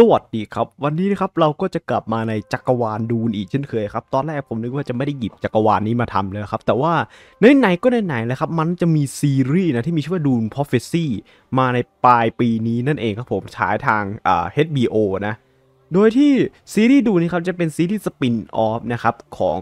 สวัสดีครับ วันนี้นะครับเราก็จะกลับมาในจักรวาลดูนอีกเช่นเคยครับ ตอนแรกผมนึกว่าจะไม่ได้หยิบจักรวาลนี้มาทำเลยครับ แต่ว่าไหนๆก็ไหนๆและครับมันจะมีซีรีส์นะที่มีชื่อว่าดูนพอฟเฟซี่มาในปลายปีนี้นั่นเองครับผมฉายทางอ่า HBO นะโดยที่ซีรีส์ดูนี้ครับจะเป็นซีรีส์สปินออฟนะครับของ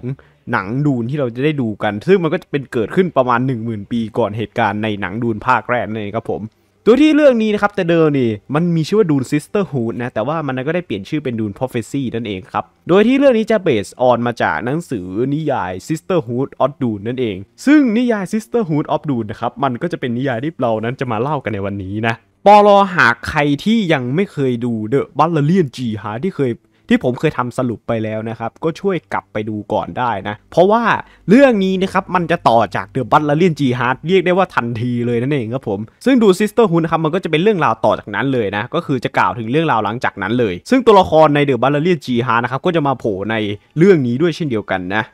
หนังดูนที่เราจะได้ดูกัน ซึ่งมันก็จะเป็นเกิดขึ้นประมาณ 10,000 ปี ก่อนเหตุการณ์ในหนังดูนภาคแรกนั่นเองครับผมตัวที่เรื่องนี้นะครับ แต่เดิมนี่มันมีชื่อว่าดูนซิสเตอร์ฮูดนะแต่ว่ามันก็ได้เปลี่ยนชื่อเป็นดูนพอฟเฟซี่นั่นเองครับ โดยที่เรื่องนี้จะเบสออนมาจากหนังสือนิยาย Sisterhood of Dune นั่นเอง ซึ่งนิยาย Sisterhood of Dune นะครับ มันก็จะเป็นนิยายที่เรานั้นจะมาเล่ากันในวันนี้นะปอลอหากใครที่ยังไม่เคยดู The b a l l e r i a n ีฮาที่เคยที่ผมเคยทำสรุปไปแล้วนะครับ ก็ช่วยกลับไปดูก่อนได้นะ เพราะว่าเรื่องนี้นะครับ มันจะต่อจากเดอะบัตเลเลียนจีฮาร์ดเรียกได้ว่าทันทีเลยนั่นเองครับผมซึ่งดูซิสเตอร์ฮุนครับมันก็จะเป็นเรื่องราวต่อจากนั้นเลยนะก็คือจะกล่าวถึงเรื่องราวหลังจากนั้นเลย ซึ่งตัวละครในเดอะบัตเลเลียนจีฮาร์ดนะครับก็จะมาโผล่ในเรื่องนี้ด้วยเช่นเดียวกันนะ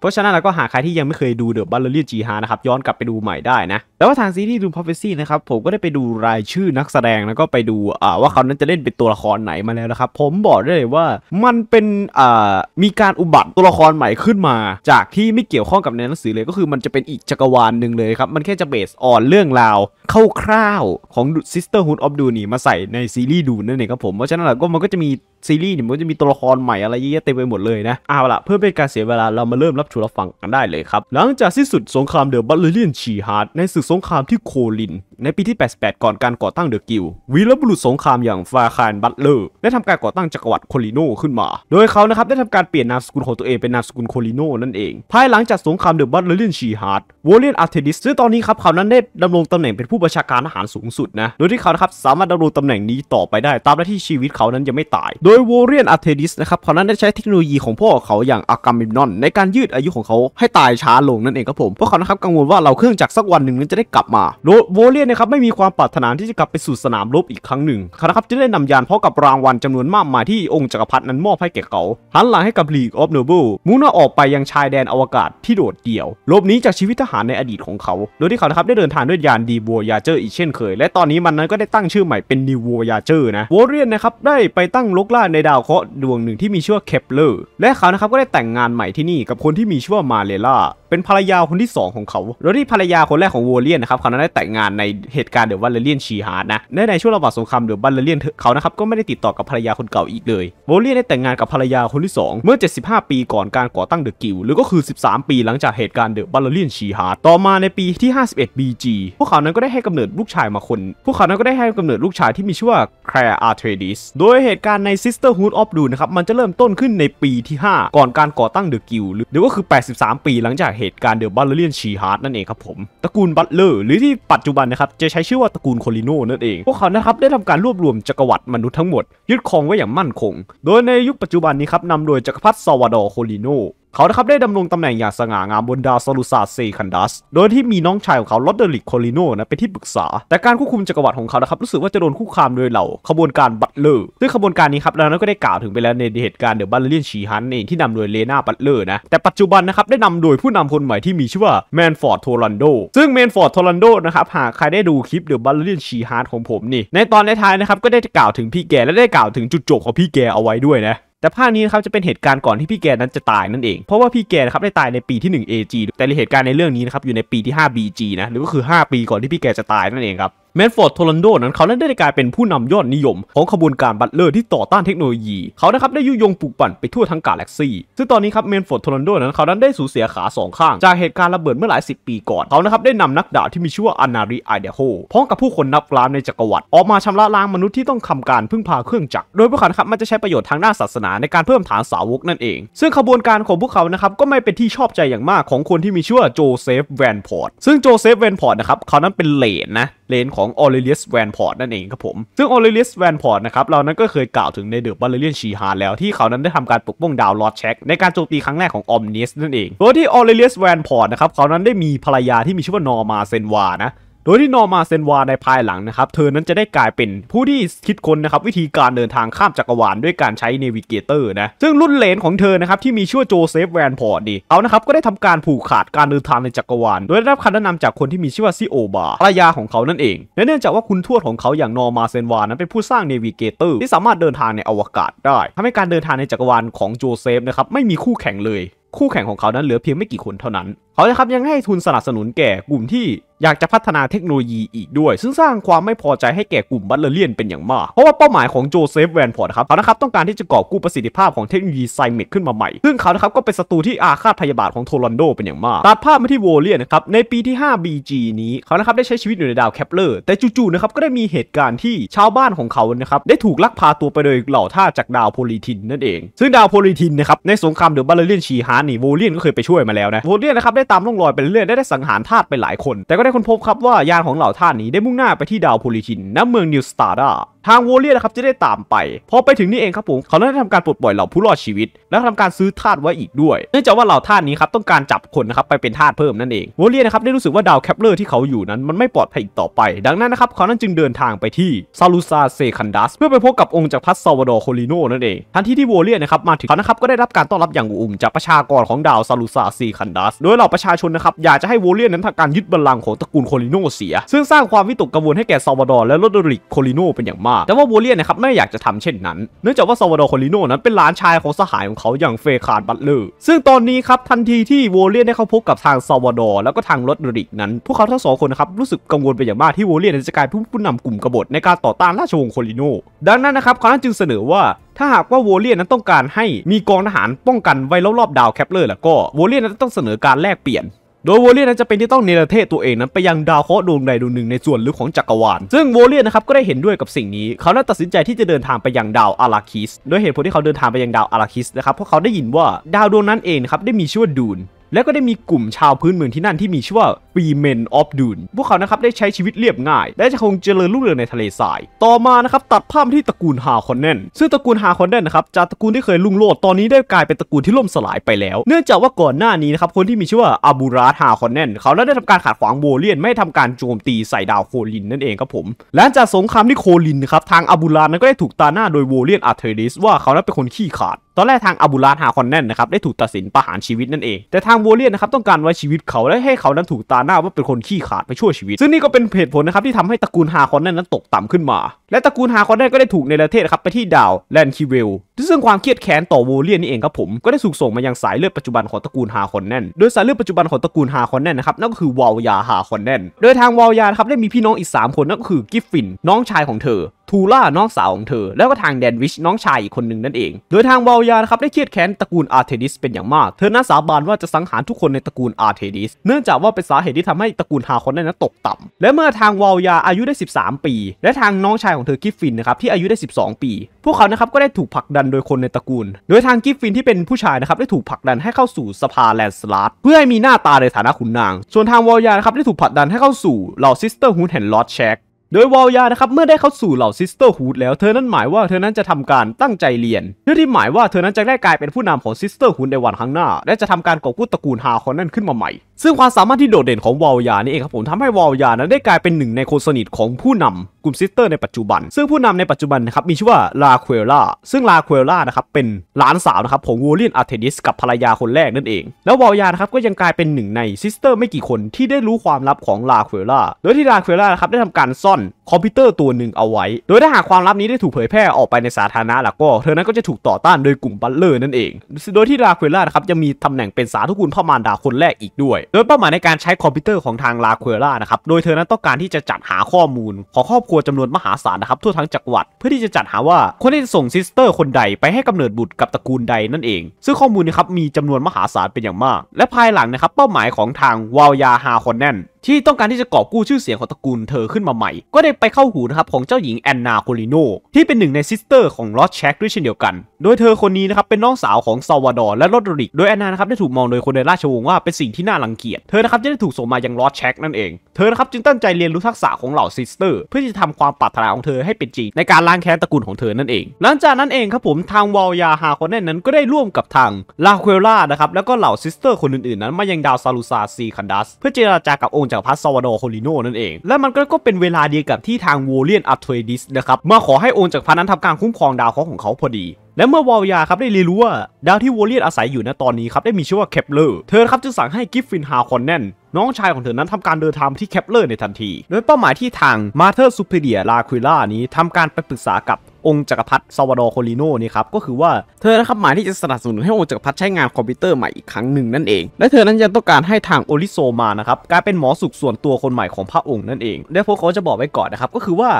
เพราะฉะนั้นเราก็หาใครที่ยังไม่เคยดูเดอะบัลเลอรี่จีฮานะครับย้อนกลับไปดูใหม่ได้นะแต่ว่าทางซีรีส์ดูพอฟเฟซี y นะครับผมก็ได้ไปดูรายชื่อนักแสดงแล้วก็ไปดูอ่าว่าเขานั้นจะเล่นเป็นตัวละครไหนมาแล้วนะครับผมบอกได้เลยว่ามันเป็นอ่ามีการอุบัติตัวละครใหม่ขึ้นมา จากที่ไม่เกี่ยวข้องกับในหนังสือเลยก็คือมันจะเป็นอีกจักรวาลหนึ่งเลยครับมันแค่จะเบสออนเรื่องราวเข้าคร่าวของ Sisterhood of Dune มาใส่ในซีรีส์ดูนั่นเองครับผมเพราะฉะนั้นเราก็มันก็จะมีซีรีส์เนี่ยมันจะมีตัวละครใหม่อะไรเยอะเต็มไปหมดเลยนะเอาละเพื่อเป็นการเสียเวลาเรามาเริ่มรับชมรับฟังกันได้เลยครับ หลังจากสิ้นสุดสงครามเดอะบัตเลเรียนชีฮาร์ดในศึกสงครามที่โคลิน ในปีที่ 88 ก่อนการก่อตั้งเดอะกิลวีรบุรุษสงครามอย่างฟาคานบัตเลอร์ได้ทำการก่อตั้งจักรวรรดิโคลิโนขึ้นมา โดยเขานะครับได้ทำการเปลี่ยนนามสกุลของตัวเองเป็นนามสกุลโคลิโนนั่นเอง ภายหลังจากสงครามเดอะบัตเลเรียนชีฮาร์ดวอลเลียนอาร์เทดิสซึ่งตอนนี้ครับเขานั้นได้ดำรงตำแหน่งเป็นผู้บัญชาการทหารสูงสุดนะโดยที่เขานะครับสามารถดำรงตำแหน่งนี้ต่อไปได้ตามที่ชีวิตเขานั้นยังไม่ตายโดดยวอรเรียนอาร์เทดิสนะครับเขานั้นได้ใช้เทคโนโลยีของพวกเขาอย่างอากามิมนอน ในการยืดอายุของเขาให้ตายช้าลงนั่นเองครับผม เพราะเขานะครับกังวลว่าเราเครื่องจักรสักวันหนึ่งนั้นจะได้กลับมาโดยวอรเรียนนะครับ ไม่มีความปรารถนาที่จะกลับไปสู่สนามรบอีกครั้งหนึ่ง เขานะครับจะได้นำยานพร้อมกับรางวัลจำนวนมากมายที่องค์จักรพรรดินั้นมอบให้แก่เขาหันหลังให้กับลีกออฟโนเบิลมุ่งหน้าออกไปยังชายแดนอวกาศที่โดดเดี่ยวลบนี้จากชีวิตทหารในอดีตของเขา โดยที่เขานะครับได้เดินทางด้วยยานดีบัวยาเจอร์อีกเช่นเคยและตอนนี้มันนั้นก็ได้ตั้งชื่อใหม่เป็นนิวโวยาเจอร์นะวอรเรียนนะครับได้ไปตั้งลกลาในดาวเคราะห์ดวงหนึ่งที่มีชื่อว่าเคปเลอร์และเขานะครับก็ได้แต่งงานใหม่ที่นี่กับคนที่มีชื่อว่ามาเลล่าเป็นภรรยาคนที่ 2 ของเขาโดยที่ภรรยาคนแรกของวอลเลียนนะครับเขานั้นได้แต่งงานในเหตุการณ์เดอบวัลเลเลียนชีฮาร์ดนะในในช่วงระหว่างสงครามเดอบวัลเลเรียนเขานะครับ ก็ไม่ได้ติดต่อกับภรรยาคนเก่าอีกเลยวอลเลียนได้แต่งงานกับภรรยาคนที่ 2 เมื่อ 75ปีก่อนการก่อตั้งเดอะกิลหรือก็คือ 13 ปีหลังจากเหตุการณ์เดอบัลเลเลียนชีฮาร์ดต่อมาในปีที่51 BG พวกเขานั้นก็ได้ให้กำเนิดลูกชายมาคน พวกเขานั้นก็ได้ให้กำเนิดลูกชายที่มีชื่อว่าแคร์อาร์เทดิสโดยเหตุการณ์ใน Sisterhood of Dune นะครับ มันจะเริ่มต้นขึ้นในปีที่ 5 ก่อนการก่อตั้งเดอะกิลหรือเดียวก็คือ 83 ปีหลังจากเหตุการณ์เดอะบัลเลเรียนชีฮาร์ดนั่นเองครับผม ตระกูลบัตเลอร์ หรือที่ปัจจุบันนะครับ จะใช้ชื่อว่าตระกูลโคลิโนนั่นเอง พวกเขานะครับ ได้ทำการรวบรวมจักรวรรดิมนุษย์ทั้งหมดยึดครองไว้อย่างมั่นคง โดยในยุคปัจจุบันนี้ครับนำโดยจักรพรรดิซาวาดอร์โคลิโนเขาครับได้ดำรงตำแหน่งอย่างสง่างามบนดาวซาลูซาเซคันดัส โดยที่มีน้องชายของเขาลอดเดริกโคลิโนนะเป็นที่ปรึกษา แต่การควบคุมจักรวรรดิของเขาครับรู้สึกว่าจะโดนคู่คามโดยเหล่าขบวนการบัตเลอร์ ซึ่งขบวนการนี้ครับเราก็ได้กล่าวถึงไปแล้วในเหตุการณ์เดอะบัลเลียนชีฮันเองที่นำโดยเลนาบัตเลอร์นะ แต่ปัจจุบันนะครับได้นำโดยผู้นำคนใหม่ที่มีชื่อว่าแมนฟอร์ดโทรันโด ซึ่งแมนฟอร์ดโทรันโดนะครับหากใครได้ดูคลิปเดอะบัลเลียนชีฮันของผมนี่ในตอนท้ายนะครับก็ได้กล่าวถึงพี่แกและได้กล่าวถึงจุดจบของพี่แกเอาไว้ด้วยนะแต่ภาคนี้นะครับจะเป็นเหตุการณ์ก่อนที่พี่แกนั้นจะตายนั่นเอง เพราะว่าพี่แกนะครับได้ตายในปีที่ 1 AG แต่เหตุการณ์ในเรื่องนี้นะครับอยู่ในปีที่ 5 BG นะ หรือก็คือ 5 ปีก่อนที่พี่แกจะตายนั่นเองครับแมนฟอร์ดโทลันโดนั้นเขานั้นได้กลายเป็นผู้นำยอดนิยม ของขบวนการบัตเลอร์ที่ต่อต้านเทคโนโลยี เขานะครับได้ยุยงปลุกปั่นไปทั่วทั้งกาแล็กซี่ซึ่งตอนนี้ครับแมนฟอร์ดโทลันโดนั้นเขานั้นได้สูญเสียขาสองข้าง จากเหตุการณ์ระเบิดเมื่อหลายสิบปีก่อนเขานะครับได้นำนักดาบที่มีชื่อว่าอานาริไอเดโฮพร้อมกับผู้คนนับล้านในจักรวรรดิออกมาชำระล้างมนุษย์ที่ต้องทำการพึ่งพาเครื่องจักรโดยพวกเขาครับมันจะใช้ประโยชน์ทางด้านศาสนา ในการเพิ่มฐานสาวกนั่นเอง ซึ่งขบวนการของพวกเขานะครับก็ไม่เป็นที่ชอบใจอย่างมากของคนที่มีชื่อว่าโจเซฟแวนพอร์ตซึ่งโจเซฟแวนพอร์ตนะครับเขานั้นเป็นเลนนะเลนขของเรเลียสแวนพอร์ตนั่นเองครับผม ซึ่งออเรเลียสแวนพอร์ตนะครับเรานั้นก็เคยกล่าวถึงใน The b a r b a เรียนชีฮาแล้วที่เขานั้นได้ทำการปกป้องดาวลอตเช็ค ในการโจมตีครั้งแรกของอมเนสนั่นเองโดยที่ออเรเลียสแวนพอร์ตนะครับ เขานั้นได้มีภรรยาที่มีชื่อว่านอร์มาเซนวานะโดยที่นอร์มาเซนวาในภายหลังนะครับ เธอนั้นจะได้กลายเป็นผู้ที่คิดค้นนะครับ วิธีการเดินทางข้ามจักรวาลด้วยการใช้เนวิเกเตอร์นะ ซึ่งรุ่นเลนของเธอนะครับ ที่มีชื่อโจเซฟแวนพอร์ตดีเขานะครับ ก็ได้ทำการผูกขาดการเดินทางในจักรวาลโดยได้รับคำแนะนำจากคนที่มีชื่อว่าซิโอบาภรรยาของเขานั่นเองและเนื่องจากว่าคุณทวดของเขาอย่างนอร์มาเซนวานั้นเป็นผู้สร้างเนวิเกเตอร์ที่สามารถเดินทางในอวกาศได้ ทำให้การเดินทางในจักรวาลของโจเซฟนะครับไม่มีคู่แข่งเลย คู่แข่งของเขานั้นเหลือเพียงไม่กี่คนเท่านั้นเขานะครับยังให้ทุนสนับสนุนแก่กลุ่มที่อยากจะพัฒนาเทคโนโลยีอีกด้วย ซึ่งสร้างความไม่พอใจให้แก่กลุ่มบัตเลเรียนเป็นอย่างมาก เพราะว่าเป้าหมายของโจเซฟแวนพอร์ตครับเขานะครับต้องการที่จะกอบกู้ประสิทธิภาพของเทคโนโลยีไซเมตขึ้นมาใหม่ ซึ่งเขานะครับก็เป็นศัตรูที่อาฆาตพยาบาทของโทรอนโดเป็นอย่างมาก ตัดภาพมาที่โวเลียนนะครับในปีที่ 5 BG นี้ เขานะครับได้ใช้ชีวิตอยู่ในดาวแคปเลอร์แต่จู่ๆนะครับก็ได้มีเหตุการณ์ที่ชาวบ้านของเขานะครับได้ถูกลักพาตัวไปโดยเหล่าท่าจากดาวโพลีทิน นั่นเองซึ่งดาวโพลีทินนะครับในสงครามเดือบัลเลเรียนชีฮานี่โวเลียนก็เคยไปช่วยมาแล้วนะโวเลียนนะครับได้ตามล่องรอยไปเรื่อยได้สังหารทาสไปหลายคน แต่ก็ไได้ค้นพบครับว่ายานของเหล่าท่านนี้ได้มุ่งหน้าไปที่ดาวโพลิชินณเมืองนิวสตาร์ดาทางวอลเลียนะครับจะได้ตามไป พอไปถึงนี่เองครับผม เขาได้ทำการปลดปล่อยเหล่าผู้รอดชีวิต และทำการซื้อทาสไว้อีกด้วยเนื่องจากว่าเหล่าทาสนี้ครับต้องการจับคนนะครับไปเป็นทาสเพิ่มนั่นเองวอลเลียนะครับได้รู้สึกว่าดาวแคปเลอร์ที่เขาอยู่นั้น มันไม่ปลอดภัยอีกต่อไป ดังนั้นนะครับ เขานั้นจึงเดินทางไปที่ซาลูซาเซคันดัสเพื่อไปพบกับองค์จากพัสซาวดอร์โคลิโนนั่นเองทันทีที่วอลเลียนะครับมาถึงเขานะครับก็ได้รับการต้อนรับอย่างอุ่มจากประชากรของดาวซาลูซาเซคันดัส โดยเหล่าประชาชนนะครับอยากจะให้วอลเลียนั้นทำการยึดบัลลังก์ของตระกูลโคลิโนเสียซึ่งสร้างความวิตกกังวลให้แก่ซาวดอร์และโรดริกโคลิโนเป็นอย่างมากากแต่ว่าโวเลียนนะครับไม่อยากจะทำเช่นนั้น เนื่องจากว่าซาวาโดคอลิโนนั้นเป็นหลานชายของสหายของเขาอย่างเฟคาร์บัตเลอร์ซึ่งตอนนี้ครับทันทีที่โวเลียนได้เข้าพบกับทางซาวาโดแล้วก็ทางรถดริก นั้น พวกเขาทั้งสองคนนะครับรู้สึกกังวลไปอย่างมากที่โวเลียนจะกลายเป็นผู้นำกลุ่มกบฏในการต่อต้านราชวงศ์คอลิโนดังนั้นนะครับเขาจึงเสนอว่า ถ้าหากว่าโวเลียนนั้นต้องการให้มีกองทหารป้องกันไว้รอบๆดาวแคปเลอร์แล้วก็โวเลียนนั้นต้องเสนอการแลกเปลี่ยนโดยโวเลียนั้นจะเป็นที่ต้องเนรเทศตัวเอง นั้นไปยังดาวเคราะห์ดวงใดดวงหนึ่งในส่วนลึกของจักรวาล ซึ่งโวเลียนนะครับก็ได้เห็นด้วยกับสิ่งนี้ เขาได้ตัดสินใจที่จะเดินทางไปยังดาวอาราคิส โดยเหตุผลที่เขาเดินทางไปยังดาวอาราคิสนะครับ เพราะเขาได้ยินว่าดาวดวงนั้นเองครับได้มีชื่อว่าดูนและก็ได้มีกลุ่มชาวพื้นเมืองที่นั่นที่มีชื่อว่าปีเมนออฟดูน พวกเขานะครับได้ใช้ชีวิตเรียบง่าย และจะคงเจริญรุ่งเรืองในทะเลทราย ต่อมานะครับตัดภาพที่ตระกูลฮาคอนเนนซึ่งตระกูลฮาคอนเนนนะครับจากตระกูลที่เคยรุ่งโรจน์ตอนนี้ได้กลายเป็นตระกูลที่ล่มสลายไปแล้ว เนื่องจากว่าก่อนหน้านี้นะครับคนที่มีชื่อว่าอาบูราฮาคอนเนนเขาได้ทำการขัดขวางโบเลียนไม่ทำการโจมตีใส่ดาวโคลิน นั่นเองครับผมหลังจากสงครามที่โคลินนะครับทางอาบูรานั่นก็ได้ถูกตาหน้าโดยโวเลียนอาร์เทริสว่าเขานั้นเป็นคนขี้ขาดตอนแรกทางอาบูลาฮาคอนแนนนะครับได้ถูกตัดสินประหารชีวิตนั่นเอง แต่ทางวัวเลียนนะครับต้องการไว้ชีวิตเขา และให้เขานั้นถูกตาหน้าว่าเป็นคนขี้ขาดไปชั่วชีวิต ซึ่งนี่ก็เป็นเหตุผลนะครับที่ทำให้ตระกูลฮาคอนแนนนั้นตกต่ำขึ้นมา และตระกูลฮาคอนแนนก็ได้ถูกในประเทศครับไปที่ดาวแลนคิเวล ซึ่งความเครียดแค้นต่อวัวเลียนนี่เองครับผม ก็ได้สูกส่งมายังสายเลือดปัจจุบันของตระกูลฮาคอนแนนโดยสายเลือดปัจจุบันของตระกูลฮาคอนแนนนะครับนั่นก็คือวาวยาฮาคอนแนนโดยทางวาวยาครับได้มีพี่น้องอีก3คนนั่นก็คือกิฟฟินน้องชายของเธอทูล่าน้องสาวของเธอ แล้วก็ทางแดนวิชน้องชายอีกคนหนึ่งนั่นเอง โดยทางวาลยานะครับได้เครียดแค้นตระกูลอาร์เทดิสเป็นอย่างมากเธอน่าสาบานว่าจะสังหารทุกคนในตระกูลอาร์เทดิสเนื่องจากว่าเป็นสาเหตุที่ทำให้ตระกูลฮาคอนนั้นตกต่ำ และเมื่อทางวาลยาอายุได้ 13 ปี และทางน้องชายของเธอกิฟฟินนะครับที่อายุได้ 12 ปี พวกเขานะครับก็ได้ถูกผลักดันโดยคนในตระกูล โดยทางกิฟฟินที่เป็นผู้ชายนะครับได้ถูกผลักดันให้เข้าสู่สภาแลนสลาดเพื่อให้มีหน้าตาในฐานะขุนนาง ส่วนทางวอลยานะครับได้ถูกผลักดันให้เข้าสู่เหล่าซิสเตอร์ฮูนแห่งลอตแชกโดยวอลยานะครับเมื่อได้เข้าสู่เหล่าซิสเตอร์ฮูดแล้วเธอนั้นหมายว่าเธอนั้นจะทำการตั้งใจเรียนเพื่อที่หมายว่าเธอนั้นจะได้กลายเป็นผู้นำของซิสเตอร์ฮูดในวันข้างหน้า และจะทำการกอบกู้ตระกูลฮาคอนนั่นขึ้นมาใหม่ซึ่งความสามารถที่โดดเด่นของวอลยานี่เองครับผมทำให้วอลยานั้นได้กลายเป็นหนึ่งในคนสนิทของผู้นำกลุ่มซิสเตอร์ในปัจจุบัน ซึ่งผู้นำในปัจจุบันนะครับมีชื่อว่าลาควล่าซึ่งลาควล่านะครับเป็น หลานสาวนะครับของวูเลียนอาร์เทนิสกับภรรยาคนแรกนั่นเอง แล้ววอลยานะครับก็ยังกลายเป็นหนึ่งในซิสเตอร์ไม่กี่คนที่ได้รู้ความลับของลาควล่าโดยที่ลาควล่านะครับได้ทำการซ่อนคอมพิวเตอร์ตัวหนึ่งเอาไว้ โดยถ้าหากความลับนี้ได้ถูกเผยแพร่ออกไปในสาธารณะแล้วก็เธอนั้นก็จะถูกต่อต้านโดยกลุ่มบัลเลอร์นั่นเองโดยที่ลาควล่านะครับจะมีตาแหน่งเป็นสาธุกุลพ่อมารดาคนแรกอีกด้วยโดยเป้าหมายในการใช้คอมพิวเตอร์ของทางลาควล่านะครับ โดยเธอนั้นต้องการที่จะจัดหาข้อมูล ของครอบครัวจำนวนมหาศาลนะครับทั่วทั้งจักรวรรดิเพื่อที่จะจัดหาว่าคนที่จะส่งซิสเตอร์คนใดไปให้กำเนิดบุตรกับตระกูลใดนั่นเอง ซึ่งข้อมูลนะครับมีจำนวนมหาศาลเป็นอย่างมาก และภายหลังนะครับเป้าหมายของทางวาลยาฮาคอนแนนที่ต้องการที่จะกอบกู้ชื่อเสียงของตระกูลเธอขึ้นมาใหม่ ก็ได้ไปเข้าหูนะครับของเจ้าหญิงแอนนาโคลิโนที่เป็นหนึ่งในซิสเตอร์ของลอสแชกด้วยเช่นเดียวกัน โดยเธอคนนี้นะครับเป็นน้องสาวของซาวาดอร์และโรดริกโดยแอนนานะครับได้ถูกมองโดยคนในราชวงศ์ว่าเป็นสิ่งที่น่ารังเกียจเธอนะครับจะได้ถูกส่งมายังลอสแชกนั่นเอง เธอนะครับจึงตั้งใจเรียนรู้ทักษะของเหล่าซิสเตอร์ เพื่อที่จะทำความปรารถนาของเธอให้เป็นจริงในการล้างแค้นตระกูลของเธอนั่นเอง หลังจากนั้นเองครับผมทางวอลยาฮาคอนแนนนั้นก็ได้ร่วมกับทางลาควล่านะครับแล้วก็เหล่าซิสเตอร์คนอื่นๆนั้นมายังดาวซาลูซาซีคันดัสเพื่อเจรจากับองค์จากพัสซาวดอโคลิโนนั่นเอง และมันก็เป็นเวลาเดียวกับที่ทางวอลเลียนอัตเทดิสนะครับมาขอให้อนจากพันนั้นทำการคุ้มครองดาวเคราะห์ของเขาพอดี และเมื่อวอลยาครับได้เรียนรู้ว่าดาวที่วอลเลียนอาศัยอยู่ในตอนนี้ครับได้มีชื่อว่าเคปเลอร์ เธอครับจึงสั่งให้กิฟฟินฮาคอนแนนน้องชายของเธอนั้นทำการเดินทางที่แคปเลอร์ในทันที โดยเป้าหมายที่ทางมาเธอร์ซูเปเดียลาคุล่านี้ทำการไปปรึกษากับองค์จักรพรรดิซาวดอร์โคลิโนนี่ครับ ก็คือว่า เธอนะครับหมายที่จะสนับสนุนให้องค์จักรพรรดิใช้งานคอมพิวเตอร์ใหม่อีกครั้งหนึ่งนั่นเอง และเธอนั้นยังต้องการให้ทางโอลิโซมานะครับ กลายเป็นหมอสุขส่วนตัวคนใหม่ของพระองค์นั่นเอง และพวกเขาจะบอกไว้ก่อนนะครับก็คือว่า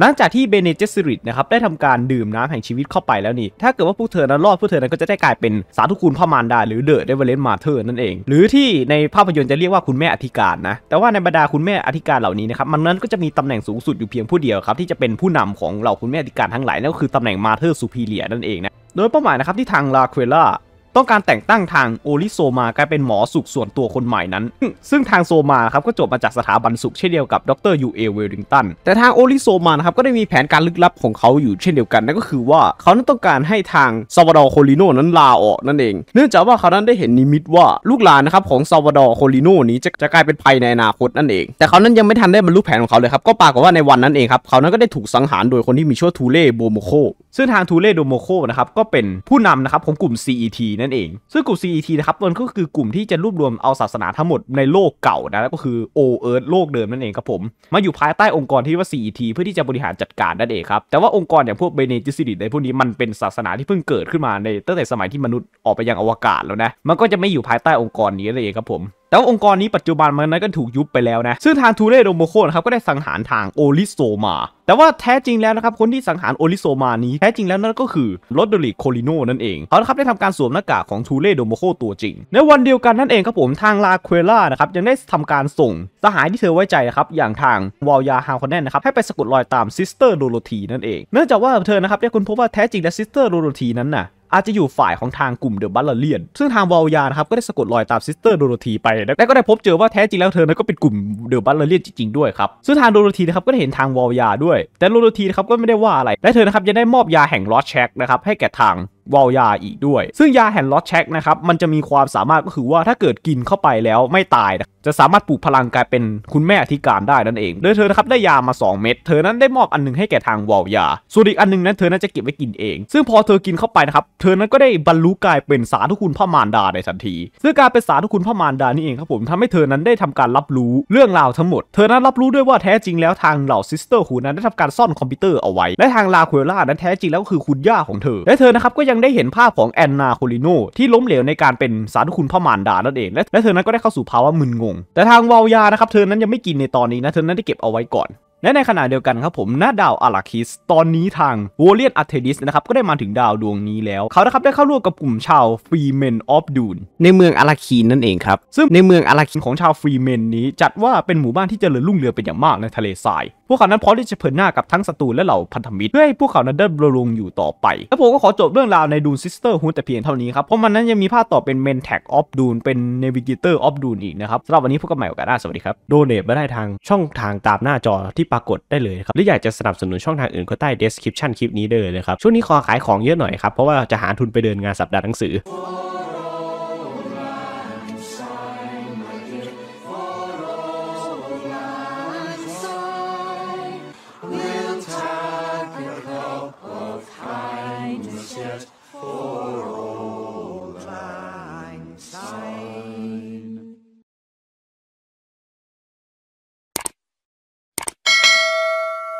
หลังจากที่เบเนเจสริตนะครับ ได้ทำการดื่มน้ำแห่งชีวิตเข้าไปแล้วนี่ ถ้าเกิดว่าพวกเธอนั้นรอดพวกเธอนั้นก็จะได้กลายเป็นสาธุคุณพ่อมารดา หรือเดอะเดวเลนมาเธอร์นั่นเอง หรือที่ในภาพยนตร์จะเรียกว่าคุณแม่อธิการนะ แต่ว่าในบรรดาคุณแม่อธิการเหล่านี้นะครับ มันนั้นก็จะมีตำแหน่งสูงสุดอยู่เพียงผู้เดียวครับ ที่จะเป็นผู้นำของเหล่าคุณแม่อธิการทั้งหลายนั่นก็คือตำแหน่งมาเธอร์สูพีเรียนั่นเองนะโดยเป้าหมายนะครับที่ทางลาเควล่า้องการแต่งตั้งทางโอริโซมากลายเป็นหมอสุขส่วนตัวคนใหม่นั้น ซึ่งทางโซมาครับก็จบมาจากสถาบันสุขเช่นเดียวกับดรยูเอเวลลิงตัน แต่ทางโอริโซมานะครับก็ได้มีแผนการลึกลับของเขาอยู่เช่นเดียวกันนั่นก็คือว่าเขานั้นต้องการให้ทางซาวดอร์โคลิโนนั้นลาออกนั่นเอง เนื่องจากว่าเขานั้นได้เห็นนิมิตว่าลูกหลานนะครับของซาวดอร์โคลิโนนี้จะจะกลายเป็นภัยในอนาคตนั่นเอง แต่เขานั้นยังไม่ทันได้บรรลุแผนของเขาเลยครับก็ปรากฏว่าในวันนั้นเองครับเขานั้นก็ได้ถูกสังหารโดยคนที่มีชื่อทูเล่โบโมโคซึ่งทางทูเล่โดโมโคนะครับก็เป็นผู้นำนะครับของกลุ่ม CET นันั่นเองซึ่งกลุ่ม CET นะครับมันก็คือกลุ่มที่จะรวบรวมเอาศาสนาทั้งหมดในโลกเก่านะก็คือโเอิร์ธโลกเดิมนั่นเองครับผม มาอยู่ภายใต้องค์กรที่ว่า CET เพื่อที่จะบริหารจัดการนั่นเองครับ แต่ว่าองค์กรอย่างพวกเบเนจิสิริในพวกนี้ มันเป็นศาสนาที่เพิ่งเกิดขึ้นมาในตั้งแต่สมัยที่มนุษย์ออกไปยังอวกาศแล้วนะ มันก็จะไม่อยู่ภายใต้องค์กรนี้นนั่เองครับผมแต่ว่าองค์กรนี้ปัจจุบันมันนั้นก็ถูกยุบไปแล้วนะซึ่งทางทูเรโดโมโคนะครับ ก็ได้สังหารทางโอลิโซมาแต่ว่าแท้จริงแล้วนะครับ คนที่สังหารโอลิโซมานี้แท้จริงแล้วนั่นก็คือโรดริกโคลิโนนั่นเอง เขาครับได้ทำการสวมหน้ากากของทูเรโดโมโคตัวจริง ในวันเดียวกันนั่นเองครับผมทางลาเควล่านะครับ ยังได้ทำการส่งสหายที่เธอไว้ใจนะครับอย่างทางวอลยาฮาวคอนแนนนะครับให้ไปสะกดรอยตามซิสเตอร์โดโรธีนั่นเองเนื่องจากว่าเธอนะครับได้ค้นพบว่าแท้จริงแล้วซิสเตอร์โดโรธีนั้นน่ะอาจจะอยู่ฝ่ายของทางกลุ่ม เดอะบัลลเลียน ซึ่งทางวอลยานะครับก็ได้สะกดรอยตามซิสเตอร์โดโรธีไป และก็ได้พบเจอว่าแท้จริงแล้วเธอนั้นก็เป็นกลุ่มเดอะบัลลเลียนจริงๆด้วยครับ ซึ่งทางโดโรธีนะครับก็ได้เห็นทางวอลยาด้วย แต่โดโรธีนะครับก็ไม่ได้ว่าอะไร และเธอนะครับยังได้มอบยาแห่งลอสแช็กนะครับให้แก่ทางวาลยาอีกด้วย ซึ่งยาแฮนล็อตเช็กนะครับมันจะมีความสามารถก็คือว่าถ้าเกิดกินเข้าไปแล้วไม่ตายนะจะสามารถปลูกพลังกลายเป็นคุณแม่อธิการได้นั่นเองโดยเธอครับได้ยามา 2 เม็ดเธอนั้นได้มอบอันนึงให้แก่ทางวาลยาส่วนอีกอันนึงนั้นเธอนั้นจะเก็บไว้กินเอง ซึ่งพอเธอกินเข้าไปนะครับเธอนั้นก็ได้บรรลุกลายเป็นสาทุคุณพ่อมารดาในทันที ซึ่งการเป็นสาทุคุณพ่อมารดานี่เองครับผมทำให้เธอนั้นได้ทำการรับรู้เรื่องราวทั้งหมด เธอนั้นรับรู้ด้วยว่าแท้จริงแล้วทางเหล่าซิสเตอร์ฮูนั้นได้ทำการซ่อนคอมพิวเตอร์เอาไว้และทางลาควล่านั้นแท้จริงแล้วก็คือคุณย่าของเธอและเธอนะครับก็ยัังได้เห็นภาพของแอนนาโคลิโนที่ล้มเหลวในการเป็นสารคุณพ่อมารดานั่นเอง และเธอนั้นก็ได้เข้าสู่ภาวะมึนงง แต่ทางวาวยานะครับ เธอนั้นยังไม่กินในตอนนี้นะ เธอนั้นได้เก็บเอาไว้ก่อนและในขณะเดียวกันครับผมหน้าดาวอาราคิสตอนนี้ทางวอลเลียนอัตเทดิสนะครับก็ได้มาถึงดาวดวงนี้แล้ว เขานะครับได้เข้าร่วมกับกลุ่มชาวฟรีเมนออฟดูน ในเมืองอาราคีนนั่นเองครับ ซึ่งในเมืองอาราคีนของชาวฟรีเมนนี้จัดว่าเป็นหมู่บ้านที่เจริญรุ่งเรืองเป็นอย่างมากในทะเลทราย พวกเขานั้นพร้อมที่จะเผชิญหน้ากับทั้งศัตรูและเหล่าพันธมิตรเพื่อให้พวกเขานั้นได้นำรุงอยู่ต่อไปและผมก็ขอจบเรื่องราวในดูนซิสเตอร์ฮูนแต่เพียงเท่านี้ครับเพราะมันนั้นยังมีภาคต่อเป็นเมนแท็กออฟดูนเป็นเนวิเกเตอร์ออฟดูนอีกนะครับสำหรับวันนี้พวกกันใหม่โอกาสหน้าสวัสดีครับโดเนทมาได้ทางช่องทางตามหน้าจอที่ปรากฏได้เลยครับ หรืออยากจะสนับสนุนช่องทางอื่นก็ใต้ description คลิปนี้เลยเลยครับ ช่วงนี้ขอขายของเยอะหน่อยครับ เพราะว่าจะหาทุนไปเดินงานสัปดาห์หนังสือ